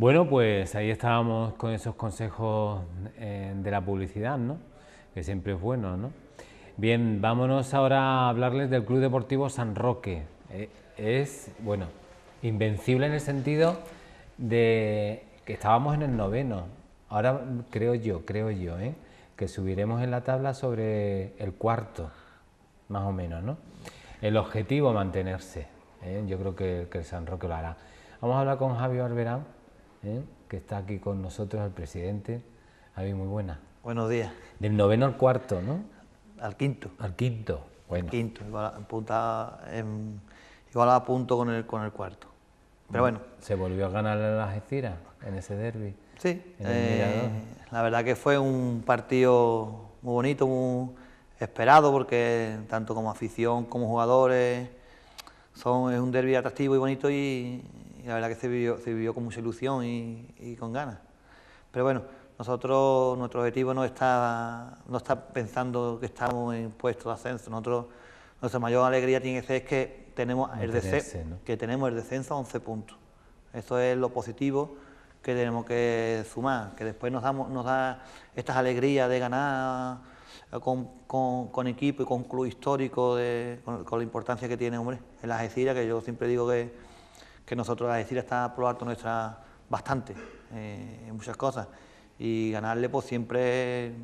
Bueno, pues ahí estábamos con esos consejos eh, de la publicidad, ¿no? Que siempre es bueno, ¿no? Bien, vámonos ahora a hablarles del Club Deportivo San Roque. Eh, es, bueno, invencible en el sentido de que estábamos en el noveno. Ahora creo yo, creo yo, ¿eh? que subiremos en la tabla sobre el cuarto, más o menos, ¿no? El objetivo mantenerse. ¿eh? Yo creo que, que, el San Roque lo hará. Vamos a hablar con Javier Alberán ¿eh? que está aquí con nosotros, el presidente. Javi, muy buena. Buenos días. Del noveno al cuarto, ¿no? Al quinto. Al quinto, bueno. Al quinto, igual, a punto con el, con el cuarto. Pero bueno. ¿Se volvió a ganar las estiras en ese derby? Sí, eh, la verdad que fue un partido muy bonito, muy esperado, porque tanto como afición como jugadores, son, es un derby atractivo y bonito y la verdad que se vivió, se vivió con mucha ilusión y, con ganas. Pero bueno, nosotros, nuestro objetivo no está, no está pensando que estamos en puestos de ascenso. Nosotros, nuestra mayor alegría tiene que ser que tenemos, el, descenso, que tenemos el descenso a 11 puntos. Eso es lo positivo que tenemos que sumar, que después nos, damos, nos da estas alegrías de ganar eh, con, equipo y con club histórico, de, con, la importancia que tiene, hombre, en la Algeciras, que yo siempre digo que que nosotros, a decir, está por alto nuestra bastante eh, en muchas cosas. Y ganarle, pues siempre, el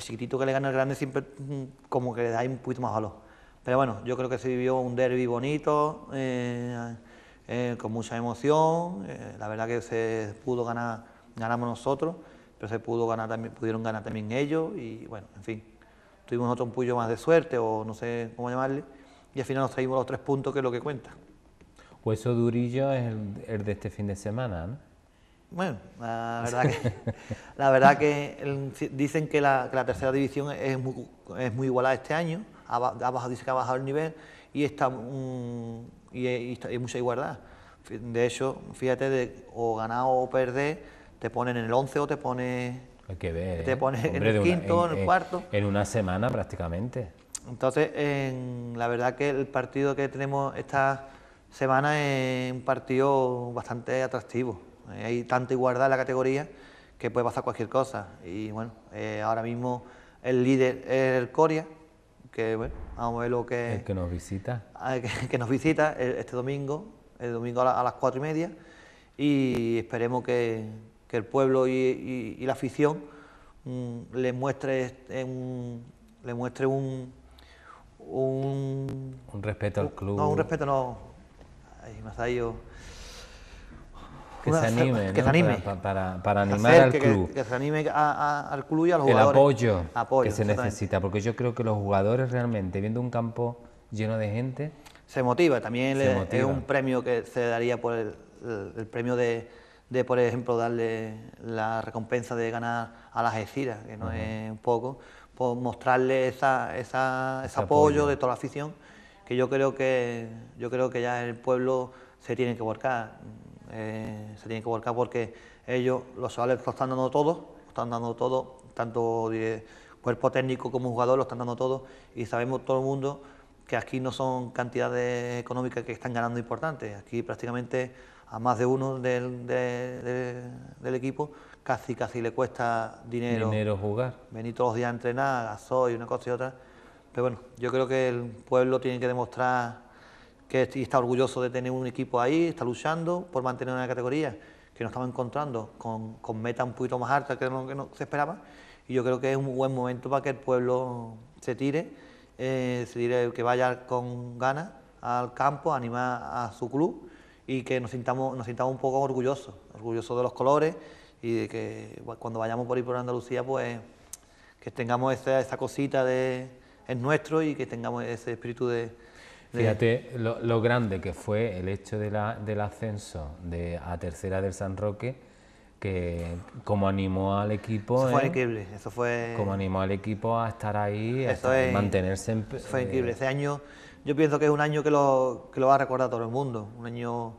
chiquitito que le gana el grande siempre mm, como que le da un poquito más valor. Pero bueno, yo creo que se vivió un derby bonito, eh, eh, con mucha emoción. la verdad que se pudo ganar, ganamos nosotros, pero se pudo ganar también, pudieron ganar también ellos. Y bueno, en fin, tuvimos otro un puño más de suerte, o no sé cómo llamarle, y al final nos traímos los tres puntos, que es lo que cuenta eso durillo es el, de este fin de semana, ¿no? Bueno, la verdad que, dicen que la, tercera división es muy, igualada este año, ha, dice que ha bajado el nivel y está, y, hay mucha igualdad. De hecho, fíjate, o ganar o perder, te ponen en el 11 o te pone, te ¿eh? pone en el quinto o en, el cuarto. En una semana prácticamente. Entonces, la verdad que el partido que tenemos está semana es eh, un partido bastante atractivo. Eh, hay tanta igualdad en la categoría que puede pasar cualquier cosa. Y bueno, eh, ahora mismo el líder es el Coria, que bueno, vamos a ver lo que... El que nos visita. Ah, que, nos visita este domingo, el domingo a, las cuatro y media, y esperemos que, el pueblo y, la afición mm, le muestre un... Le muestre un un, un respeto al club. No, un respeto no, que se anime, Para, animar al club. Que, se anime al club y a los jugadores. El apoyo, que se necesita, porque yo creo que los jugadores realmente, viendo un campo lleno de gente... Se motiva, también es un premio que se daría por el, el, premio de, por ejemplo, darle la recompensa de ganar a las esiras que no es un poco, por mostrarle ese, apoyo, de toda la afición que yo creo que, yo creo que ya el pueblo se tiene que volcar, eh, se tiene que volcar porque ellos, los chavales lo están dando todo, están dando todo, tanto cuerpo técnico como jugador, lo están dando todo y sabemos todo el mundo que aquí no son cantidades económicas que están ganando importantes, aquí prácticamente a más de uno del, equipo casi casi le cuesta dinero. jugar. Venir todos los días a entrenar, a soy, una cosa y otra. Pero bueno, yo creo que el pueblo tiene que demostrar que está orgulloso de tener un equipo ahí, está luchando por mantener una categoría que nos estamos encontrando con, con meta un poquito más alta que no, que se esperaba. Y yo creo que es un buen momento para que el pueblo se tire, eh, se que vaya con ganas al campo, a animar a su club y que nos sintamos, nos sintamos un poco orgullosos, orgullosos de los colores y de que cuando vayamos por ahí por Andalucía, pues que tengamos esa cosita de, es nuestro y que tengamos ese espíritu de... Fíjate lo, grande que fue el hecho de la, del ascenso de, a tercera del San Roque, que como animó al equipo... Eso fue ¿eh? increíble, eso fue... Como animó al equipo a estar ahí, y a es, mantenerse... En, fue increíble, eh, ese año yo pienso que es un año que lo, que lo va a recordar todo el mundo, un año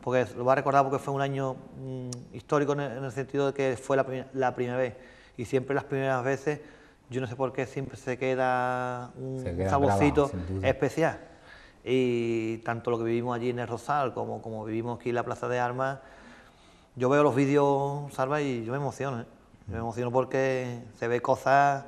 porque lo va a recordar porque fue un año mm, histórico en el, sentido de que fue la, la primera vez y siempre las primeras veces yo no sé por qué siempre se queda un saborcito especial. Y tanto lo que vivimos allí en el Rosal como, como vivimos aquí en la Plaza de Armas, yo veo los vídeos, Salva, y yo me emociono. ¿eh? me emociono porque se ve cosas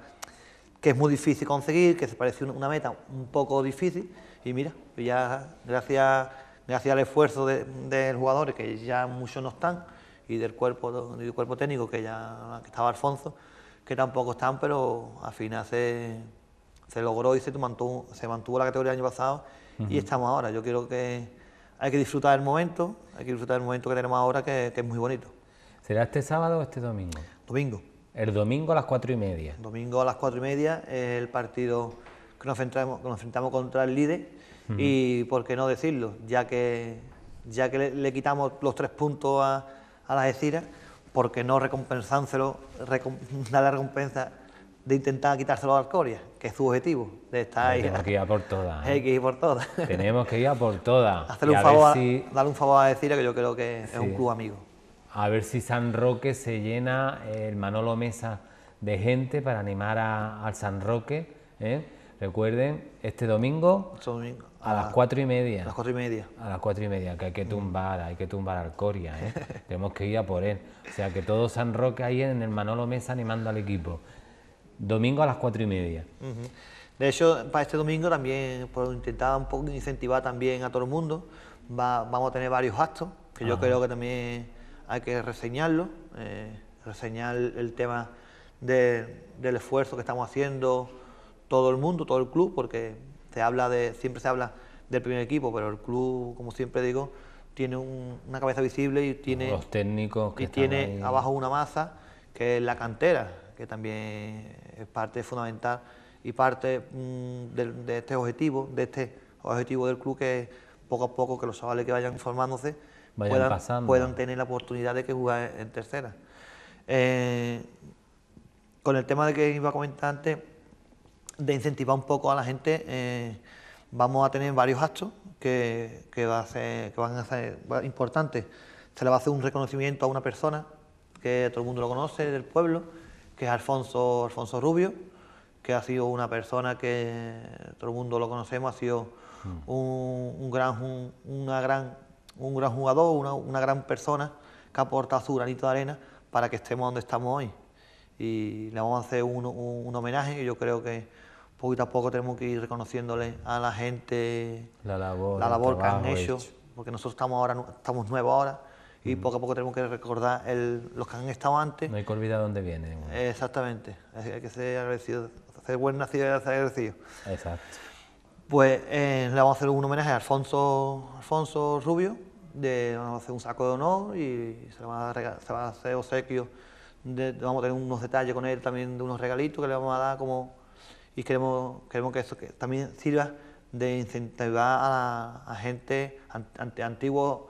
que es muy difícil conseguir, que se parece una meta un poco difícil. Y mira, ya gracias, gracias al esfuerzo de, los jugadores, que ya muchos no están, y del cuerpo, del cuerpo técnico, que ya estaba Alfonso, que tampoco están, pero al final se, se logró y se mantuvo, se mantuvo la categoría el año pasado y estamos ahora. Yo quiero que hay que disfrutar el momento, hay que disfrutar el momento que tenemos ahora, que, es muy bonito. ¿Será este sábado o este domingo? Domingo. El domingo a las cuatro y media. Domingo a las cuatro y media, es el partido que nos enfrentamos, que nos enfrentamos contra el líder. Y por qué no decirlo, ya que, ya que le, quitamos los tres puntos a, a las Eciras, porque no recompensándoselo, dar la recompensa de intentar quitárselo a Alcoria, que es su objetivo, de estar ahí. Tenemos que ir a por todas. ¿eh? por todas. Tenemos que ir a por todas. Hacerle un favor, darle un favor a decir que yo creo que es un club amigo. A ver si San Roque se llena eh, el Manolo Mesa de gente para animar al San Roque. ¿eh? Recuerden, este, este domingo, a, las cuatro y media. A las cuatro y media. A las cuatro y media, que hay que mm. tumbar, hay que tumbar al Coria, ¿eh? tenemos que ir a por él. O sea que todo San Roque ahí en el Manolo Mesa animando al equipo. Domingo a las cuatro y media. De hecho, para este domingo también, por intentar un poco incentivar también a todo el mundo, vamos a tener varios actos, que yo creo que también hay que reseñarlo, eh, reseñar el tema del esfuerzo que estamos haciendo, todo el mundo, todo el club, porque se habla de, siempre se habla del primer equipo, pero el club, como siempre digo, tiene una cabeza visible y tiene los técnicos que tiene abajo una masa que es la cantera, que también es parte fundamental y parte mm, de, este objetivo, de este objetivo del club que es poco a poco que los chavales que vayan formándose puedan, tener la oportunidad de que jugar en tercera. Eh, con el tema de que iba a comentar antes, de incentivar un poco a la gente. Eh, vamos a tener varios actos que, va que van a ser importantes. Se le va a hacer un reconocimiento a una persona que todo el mundo lo conoce del pueblo, que es Alfonso, Alfonso Rubio, que ha sido una persona que todo el mundo lo conocemos, ha sido mm. un, gran, una gran, un gran jugador, una, gran persona que aporta su granito de arena para que estemos donde estamos hoy. Y le vamos a hacer un, un homenaje y yo creo que, ...poco a poco tenemos que ir reconociéndole a la gente la labor, que han hecho, porque nosotros estamos ahora estamos nuevos ahora y poco a poco tenemos que recordar los que han estado antes. No hay que olvidar dónde vienen. Exactamente, hay que ser agradecido, ...hacer buen nacido y ser agradecido. Exacto. Pues eh, le vamos a hacer un homenaje a Alfonso, Alfonso Rubio, de, vamos a hacer un saco de honor y se, va, a hacer obsequio, vamos a tener unos detalles con él también de unos regalitos que le vamos a dar como y queremos, que eso también sirva de incentivar a, la, gente, ante antiguos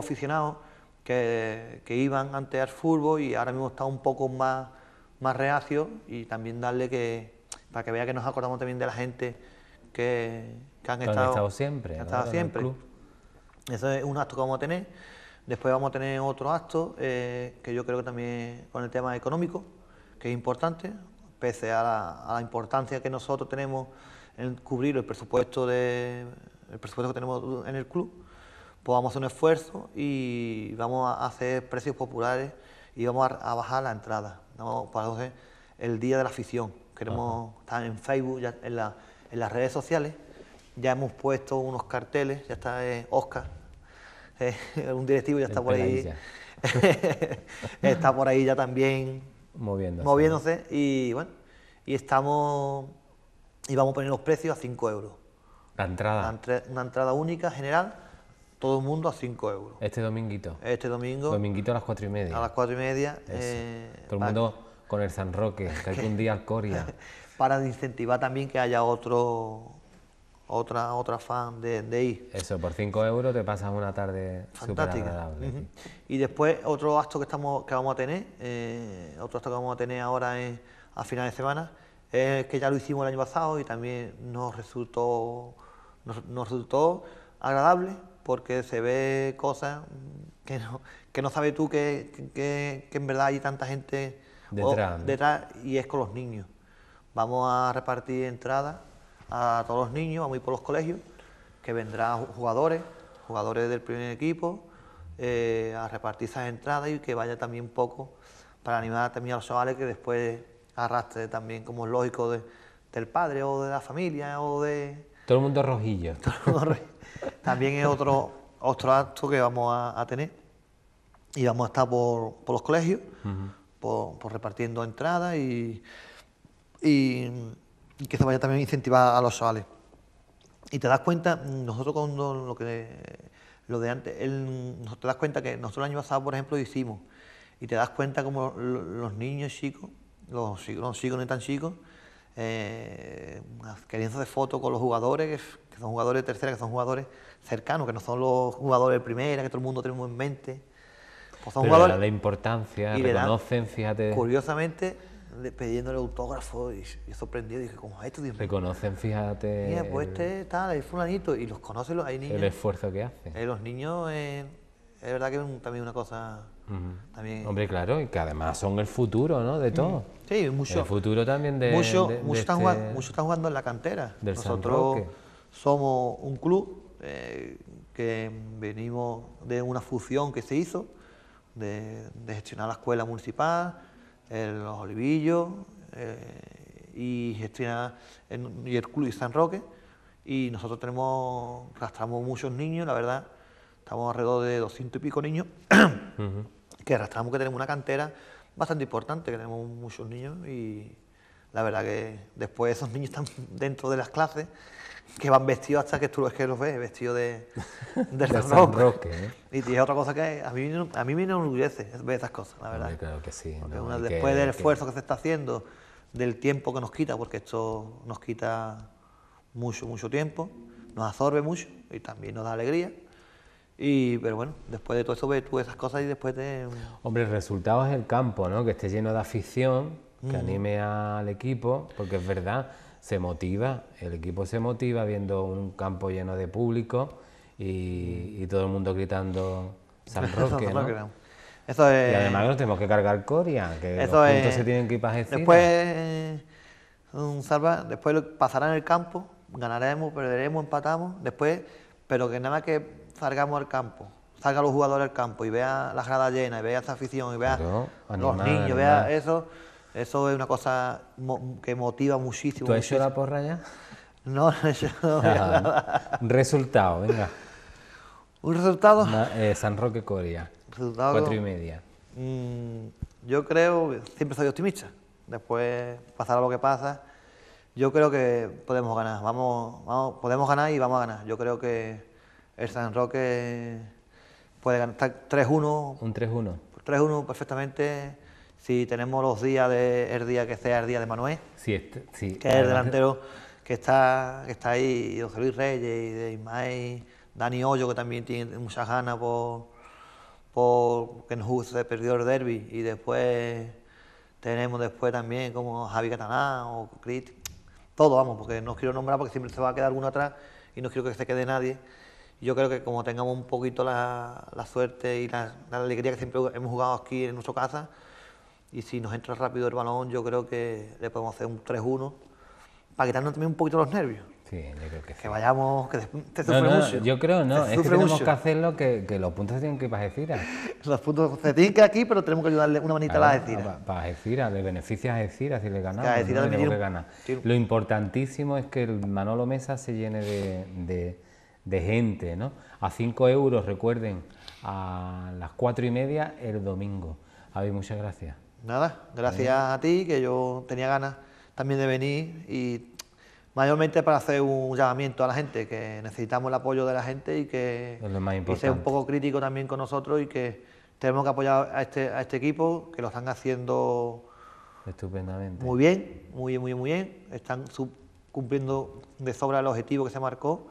aficionados que, iban antes al fútbol y ahora mismo están un poco más, más reacio y también darle que, para que vea que nos acordamos también de la gente que, han, estado, siempre. estado siempre. Eso es un acto que vamos a tener. Después vamos a tener otro acto eh, que yo creo que también con el tema económico, que es importante, pese a la, importancia que nosotros tenemos en cubrir el presupuesto, de, el presupuesto que tenemos en el club, pues vamos a hacer un esfuerzo y vamos a hacer precios populares y vamos a, bajar la entrada. Vamos para hacer el día de la afición. Queremos estar en Facebook, en, las redes sociales. Ya hemos puesto unos carteles, ya está eh, Oscar, eh, un directivo ya está por ahí. está por ahí ya también moviéndose. moviéndose y bueno, y estamos y vamos a poner los precios a 5 euros. La entrada. Una, entrada única, general, todo el mundo a 5 euros. Este dominguito. Este domingo. Dominguito a las 4 y media. A las 4 y media. Eh, todo el mundo con el San Roque, que hay un día al para incentivar también que haya otro otra, otra fan de, ir. Eso, por 5 euros te pasas una tarde fantástica. Y después otro acto que, estamos, que vamos a tener, eh, otro acto que vamos a tener ahora es, a finales de semana, es que ya lo hicimos el año pasado y también nos resultó, nos, resultó agradable porque se ve cosas que no, que no sabes tú que, en verdad hay tanta gente detrás, detrás y es con los niños. Vamos a repartir entradas a todos los niños, a ir por los colegios, que vendrán jugadores, jugadores del primer equipo, eh, a repartir esas entradas y que vaya también un poco para animar también a los chavales que después arrastre también, como es lógico, del padre o de la familia o de... Todo el mundo rojillo. Todo también es otro, otro acto que vamos a, tener y vamos a estar por, los colegios, por, repartiendo entradas y, y y que se vaya también a a los chavales. Y te das cuenta, nosotros cuando lo que lo de antes, el, te das cuenta que nosotros el año pasado, por ejemplo, hicimos, y te das cuenta como los niños chicos, los chicos, los chicos no tan chicos, eh, queriendo de fotos con los jugadores, que son jugadores de tercera, que son jugadores cercanos, que no son los jugadores de primera, que todo el mundo tenemos en mente. Pues son jugadores. La importancia, y reconocen, fíjate. Curiosamente, el autógrafo y sorprendido dije, ¿cómo es esto? Dios Reconocen, fíjate. Mira, pues este tal, el fulanito, y los conocen, hay niños. El esfuerzo que hace... Eh, los niños, eh, es verdad que es también una cosa... también, Hombre, claro, y que además son el futuro, ¿no? De mm. todo. Sí, mucho. El futuro también de... Muchos este mucho están, jugando, en la cantera. Del Nosotros somos un club eh, que venimos de una fusión que se hizo, de gestionar la escuela municipal, los Olivillos eh, y gestiona el, y el Club de San Roque. Y nosotros tenemos, arrastramos muchos niños, la verdad, estamos alrededor de 200 y pico niños, que arrastramos, que tenemos una cantera bastante importante, que tenemos muchos niños y la verdad que después esos niños están dentro de las clases que van vestidos hasta que tú que los ves, vestidos de, Roque. ¿eh? Y es otra cosa que a mí, a mí me enorgullece ver esas cosas, la verdad. que sí. después del esfuerzo que... se está haciendo, del tiempo que nos quita, porque esto nos quita mucho, mucho tiempo, nos absorbe mucho y también nos da alegría. Y, pero bueno, después de todo eso ves tú esas cosas y después de... Hombre, el resultado es el campo, ¿no? Que esté lleno de afición, que mm. anime al equipo, porque es verdad se motiva, el equipo se motiva viendo un campo lleno de público y, todo el mundo gritando San Roque. Eso es... Y además nos tenemos que cargar Coria, que se tienen que ir para Después, un salva, después pasarán el campo, ganaremos, perderemos, empatamos, después, pero que nada más que salgamos al campo, salgan los jugadores al campo y vea la grada llena, y vea esa afición, y vea los niños, vean vea eso eso es una cosa que motiva muchísimo. ¿Tú has hecho la porra ya? No, no he hecho ah, resultado, venga. ¿Un resultado? Eh, San Roque Coria. Resultado Cuatro y media. Mm, yo creo, siempre soy optimista. Después pasará lo que pasa. Yo creo que podemos ganar. Vamos, vamos, podemos ganar y vamos a ganar. Yo creo que el San Roque puede ganar 3-1. Un 3-1. 3-1 perfectamente si tenemos los días de, el día que sea el día de Manuel, sí, este, que es el delantero que está, que está ahí, José Luis Reyes, y de Dani Hoyo, que también tiene muchas ganas por, por que nos se perdió el derby, y después tenemos después también como Javi Cataná o Crit, todo vamos, porque no quiero nombrar porque siempre se va a quedar alguno atrás y no quiero que se quede nadie. Yo creo que como tengamos un poquito la, suerte y la, alegría que siempre hemos jugado aquí en nuestro casa, y si nos entra rápido el balón, yo creo que le podemos hacer un 3-1 para quitarnos también un poquito los nervios. Sí, yo creo que sí. Que vayamos, que te no, Yo creo no, es que tenemos que hacerlo que, que, los puntos se tienen que ir para Gecira. los puntos se tienen que ir aquí, pero tenemos que ayudarle una manita a la Gecira. Ah, para, para le beneficia a Gecira si le ganamos. Que Lo importantísimo es que el Manolo Mesa se llene de, de, de gente, ¿no? A 5 euros, recuerden, a las 4 y media el domingo. Javi, muchas gracias. Nada, gracias a ti, que yo tenía ganas también de venir y mayormente para hacer un llamamiento a la gente, que necesitamos el apoyo de la gente y que sea un poco crítico también con nosotros y que tenemos que apoyar a este, a este equipo, que lo están haciendo estupendamente. Muy bien, muy bien, muy muy bien. Están cumpliendo de sobra el objetivo que se marcó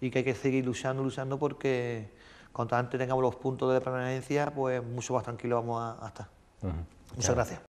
y que hay que seguir luchando, luchando porque cuanto antes tengamos los puntos de permanencia, pues mucho más tranquilo vamos a, estar. Muchas gracias.